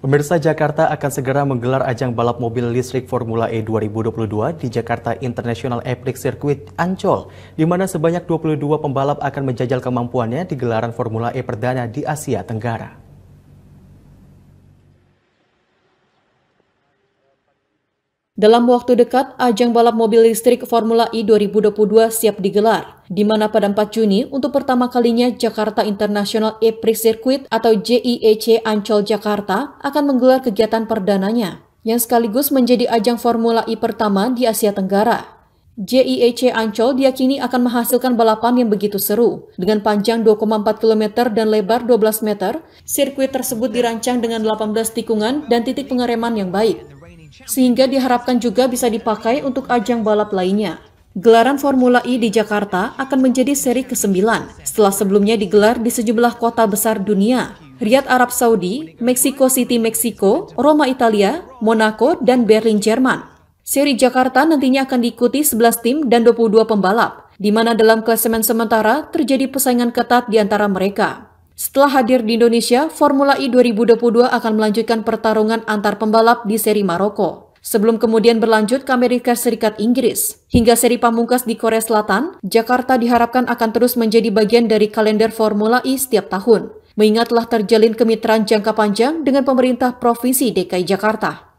Pemirsa Jakarta akan segera menggelar ajang balap mobil listrik Formula E 2022 di Jakarta International Epic Circuit Ancol, di mana sebanyak 22 pembalap akan menjajal kemampuannya di gelaran Formula E perdana di Asia Tenggara. Dalam waktu dekat, ajang balap mobil listrik Formula E 2022 siap digelar, di mana pada 4 Juni untuk pertama kalinya Jakarta International E-Prix Circuit atau JIEC Ancol Jakarta akan menggelar kegiatan perdananya, yang sekaligus menjadi ajang Formula E pertama di Asia Tenggara. JIEC Ancol diyakini akan menghasilkan balapan yang begitu seru. Dengan panjang 2,4 km dan lebar 12 meter, sirkuit tersebut dirancang dengan 18 tikungan dan titik pengereman yang baik sehingga diharapkan juga bisa dipakai untuk ajang balap lainnya. Gelaran Formula E di Jakarta akan menjadi seri ke-9 setelah sebelumnya digelar di sejumlah kota besar dunia, Riyadh Arab Saudi, Mexico City Meksiko, Roma Italia, Monaco, dan Berlin Jerman. Seri Jakarta nantinya akan diikuti 11 tim dan 22 pembalap, di mana dalam klasemen sementara terjadi persaingan ketat di antara mereka. Setelah hadir di Indonesia, Formula E 2022 akan melanjutkan pertarungan antar pembalap di seri Maroko. Sebelum kemudian berlanjut ke Amerika Serikat Inggris. Hingga seri pamungkas di Korea Selatan, Jakarta diharapkan akan terus menjadi bagian dari kalender Formula E setiap tahun. Mengingat telah terjalin kemitraan jangka panjang dengan pemerintah Provinsi DKI Jakarta.